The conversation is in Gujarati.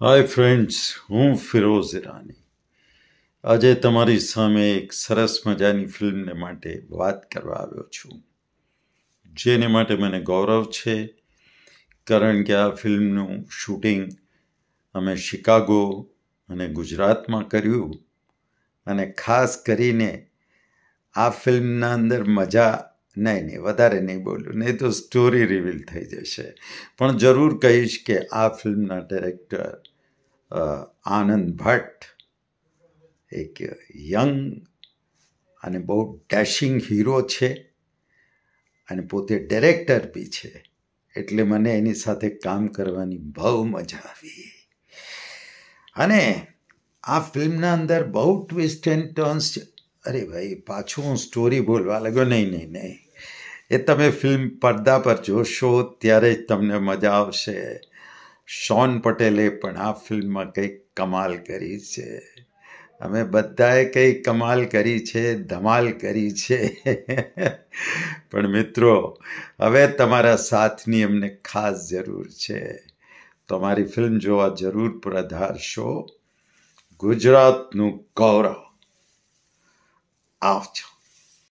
હાય ફ્રેન્ડ્સ હું ફિરોઝ ઈરાની આજે તમારી સામે એક સરસ મજાની ફિલ્મને માટે વાત કરવા આવ્યો છું જેને માટે મને ગૌરવ છે કારણ કે આ ફિલ્મનું શૂટિંગ અમે શિકાગો અને ગુજરાતમાં કર્યું અને ખાસ કરીને આ ફિલ્મના અંદર મજા નહીં નહીં વધારે નહીં બોલું નહીં તો સ્ટોરી રિવીલ થઈ જશે પણ જરૂર કહીશ કે આ ફિલ્મના ડિરેક્ટર આનંદ ભટ્ટ એક યંગ અને બહુ ડેશિંગ હીરો છે અને પોતે ડિરેક્ટર બી છે એટલે મને એની સાથે કામ કરવાની બહુ મજા આવી અને આ ફિલ્મના અંદર બહુ ટ્વિસ્ટ એન્ડ ટર્ન્સ અરે ભાઈ પાછું હું સ્ટોરી બોલવા લાગ્યો નહીં નહીં નહીં એ તમે ફિલ્મ પડદા પર જોશો ત્યારે જ તમને મજા આવશે શોન પટેલે પણ આ ફિલ્મમાં કંઈક કમાલ કરી છે અમે બધાએ કંઈ કમાલ કરી છે ધમાલ કરી છે પણ મિત્રો હવે તમારા સાથની અમને ખાસ જરૂર છે તમારી ફિલ્મ જોવા જરૂર પ્રધારશો ગુજરાતનું ગૌરવ આવજો